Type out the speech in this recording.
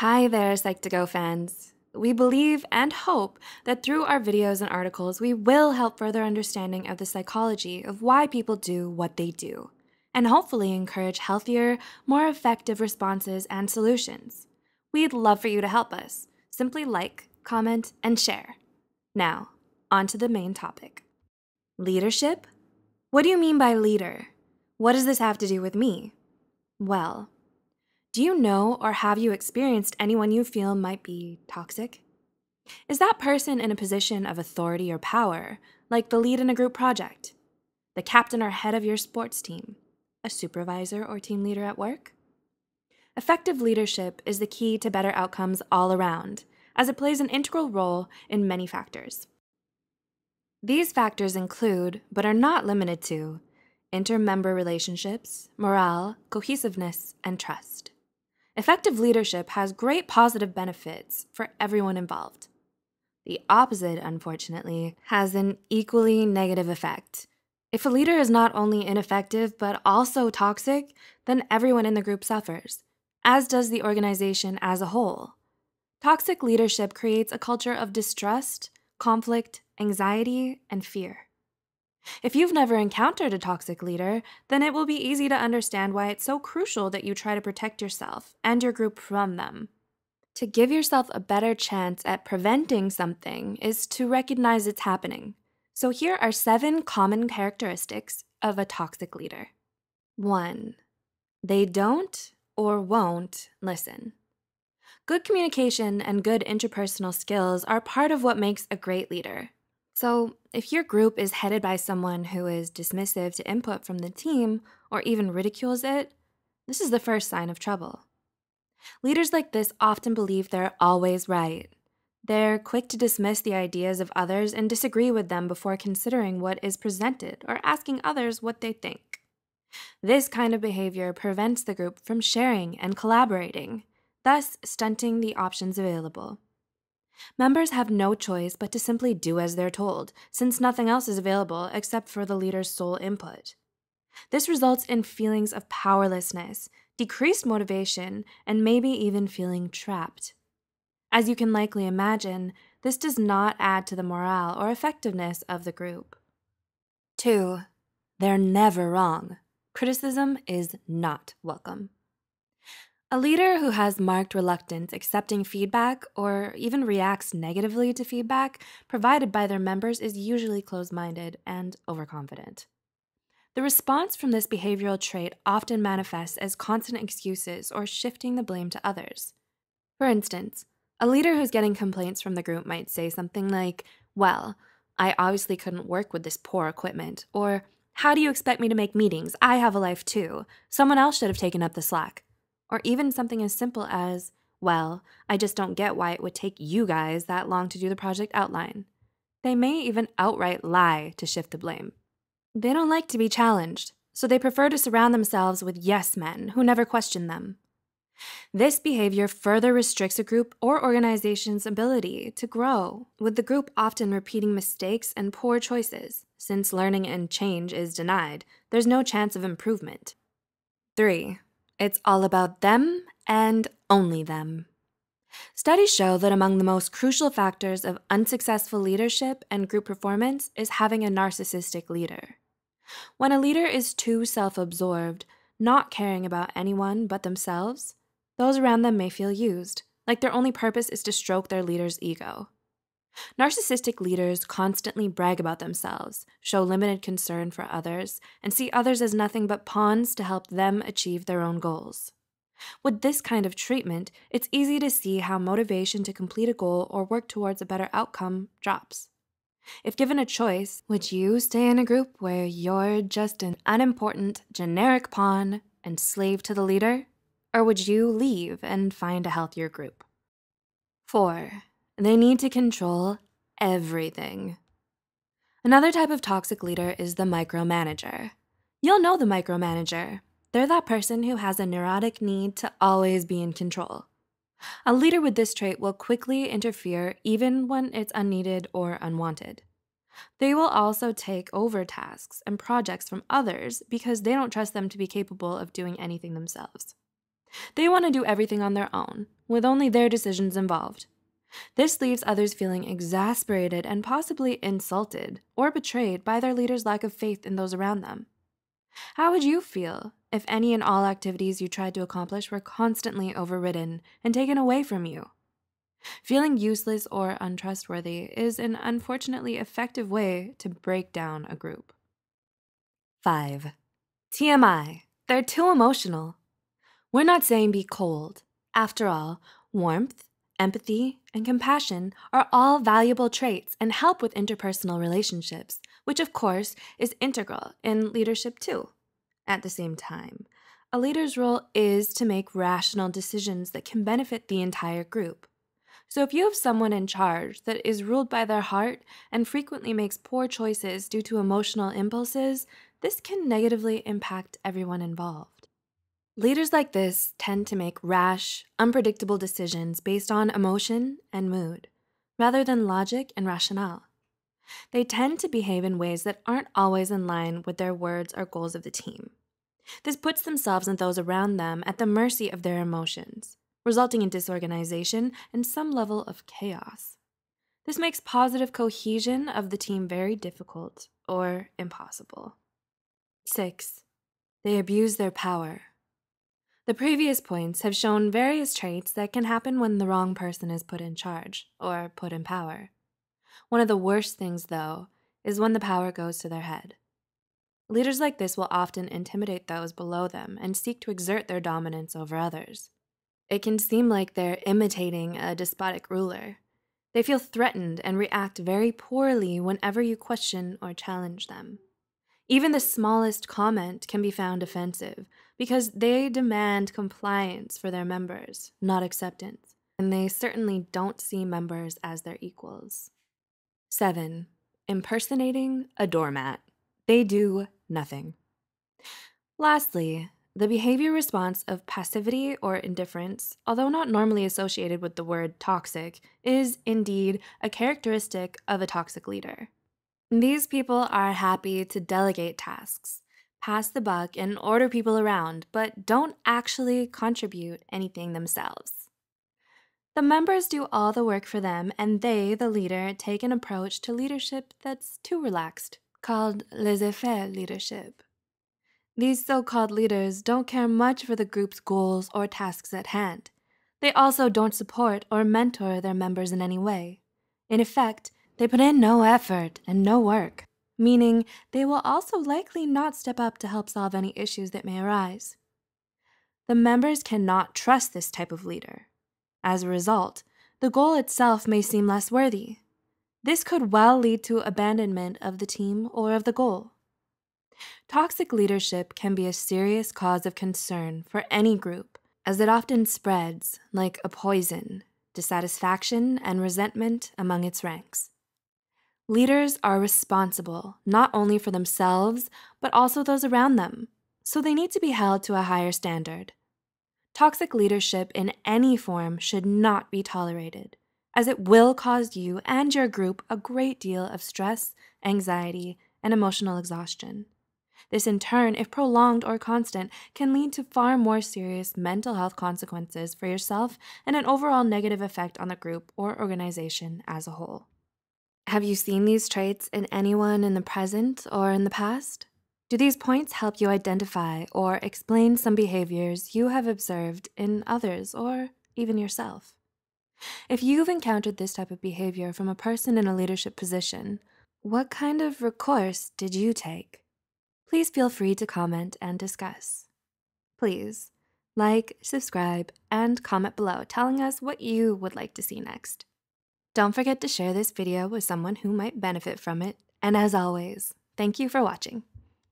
Hi there, Psych2Go fans. We believe and hope that through our videos and articles, we will help further understanding of the psychology of why people do what they do, and hopefully encourage healthier, more effective responses and solutions. We'd love for you to help us. Simply like, comment, and share. Now, on to the main topic. Leadership? What do you mean by leader? What does this have to do with me? Well, do you know or have you experienced anyone you feel might be toxic? Is that person in a position of authority or power, like the lead in a group project, the captain or head of your sports team, a supervisor or team leader at work? Effective leadership is the key to better outcomes all around, as it plays an integral role in many factors. These factors include, but are not limited to, intermember relationships, morale, cohesiveness, and trust. Effective leadership has great positive benefits for everyone involved. The opposite, unfortunately, has an equally negative effect. If a leader is not only ineffective but also toxic, then everyone in the group suffers, as does the organization as a whole. Toxic leadership creates a culture of distrust, conflict, anxiety, and fear. If you've never encountered a toxic leader, then it will be easy to understand why it's so crucial that you try to protect yourself and your group from them. To give yourself a better chance at preventing something is to recognize it's happening. So here are seven common characteristics of a toxic leader. 1. They don't or won't listen. Good communication and good interpersonal skills are part of what makes a great leader. So, if your group is headed by someone who is dismissive to input from the team or even ridicules it, this is the first sign of trouble. Leaders like this often believe they're always right. They're quick to dismiss the ideas of others and disagree with them before considering what is presented or asking others what they think. This kind of behavior prevents the group from sharing and collaborating, thus stunting the options available. Members have no choice but to simply do as they're told, since nothing else is available except for the leader's sole input. This results in feelings of powerlessness, decreased motivation, and maybe even feeling trapped. As you can likely imagine, this does not add to the morale or effectiveness of the group. 2. They're never wrong. Criticism is not welcome. A leader who has marked reluctance accepting feedback or even reacts negatively to feedback provided by their members is usually closed minded and overconfident. The response from this behavioral trait often manifests as constant excuses or shifting the blame to others. For instance, a leader who's getting complaints from the group might say something like, Well, I obviously couldn't work with this poor equipment, or How do you expect me to make meetings? I have a life too. Someone else should have taken up the slack. Or even something as simple as, well, I just don't get why it would take you guys that long to do the project outline. They may even outright lie to shift the blame. They don't like to be challenged, so they prefer to surround themselves with yes men who never question them. This behavior further restricts a group or organization's ability to grow, with the group often repeating mistakes and poor choices. Since learning and change is denied, there's no chance of improvement. 3. It's all about them and only them. Studies show that among the most crucial factors of unsuccessful leadership and group performance is having a narcissistic leader. When a leader is too self absorbed, not caring about anyone but themselves, those around them may feel used, like their only purpose is to stroke their leader's ego. Narcissistic leaders constantly brag about themselves, show limited concern for others, and see others as nothing but pawns to help them achieve their own goals. With this kind of treatment, it's easy to see how motivation to complete a goal or work towards a better outcome drops. If given a choice, would you stay in a group where you're just an unimportant, generic pawn and slave to the leader? Or would you leave and find a healthier group? 4. They need to control everything. Another type of toxic leader is the micromanager. You'll know the micromanager. They're that person who has a neurotic need to always be in control. A leader with this trait will quickly interfere even when it's unneeded or unwanted. They will also take over tasks and projects from others because they don't trust them to be capable of doing anything themselves. They want to do everything on their own, with only their decisions involved. This leaves others feeling exasperated and possibly insulted or betrayed by their leader's lack of faith in those around them. How would you feel if any and all activities you tried to accomplish were constantly overridden and taken away from you? Feeling useless or untrustworthy is an unfortunately effective way to break down a group. 5. TMI. They're too emotional. We're not saying be cold. After all, warmth, Empathy and compassion are all valuable traits and help with interpersonal relationships, which of course is integral in leadership too. At the same time, a leader's role is to make rational decisions that can benefit the entire group. So if you have someone in charge that is ruled by their heart and frequently makes poor choices due to emotional impulses, this can negatively impact everyone involved. Leaders like this tend to make rash, unpredictable decisions based on emotion and mood, rather than logic and rationale. They tend to behave in ways that aren't always in line with their words or goals of the team. This puts themselves and those around them at the mercy of their emotions, resulting in disorganization and some level of chaos. This makes positive cohesion of the team very difficult or impossible. 6. They abuse their power. The previous points have shown various traits that can happen when the wrong person is put in charge or put in power. One of the worst things, though, is when the power goes to their head. Leaders like this will often intimidate those below them and seek to exert their dominance over others. It can seem like they're imitating a despotic ruler. They feel threatened and react very poorly whenever you question or challenge them. Even the smallest comment can be found offensive because they demand compliance for their members, not acceptance, and they certainly don't see members as their equals. 7. Impersonating a doormat. They do nothing. Lastly, the behavior response of passivity or indifference, although not normally associated with the word toxic, is indeed a characteristic of a toxic leader. These people are happy to delegate tasks, pass the buck, and order people around, but don't actually contribute anything themselves. The members do all the work for them, and they, the leader, take an approach to leadership that's too relaxed, called laissez faire leadership. These so called leaders don't care much for the group's goals or tasks at hand. They also don't support or mentor their members in any way. In effect, they put in no effort and no work, meaning they will also likely not step up to help solve any issues that may arise. The members cannot trust this type of leader. As a result, the goal itself may seem less worthy. This could well lead to abandonment of the team or of the goal. Toxic leadership can be a serious cause of concern for any group, as it often spreads, like a poison, dissatisfaction and resentment among its ranks. Leaders are responsible not only for themselves, but also those around them, so they need to be held to a higher standard. Toxic leadership in any form should not be tolerated, as it will cause you and your group a great deal of stress, anxiety, and emotional exhaustion. This, in turn, if prolonged or constant, can lead to far more serious mental health consequences for yourself and an overall negative effect on the group or organization as a whole. Have you seen these traits in anyone in the present or in the past? Do these points help you identify or explain some behaviors you have observed in others or even yourself? If you've encountered this type of behavior from a person in a leadership position, what kind of recourse did you take? Please feel free to comment and discuss. Please like, subscribe, and comment below telling us what you would like to see next. Don't forget to share this video with someone who might benefit from it. And as always, thank you for watching.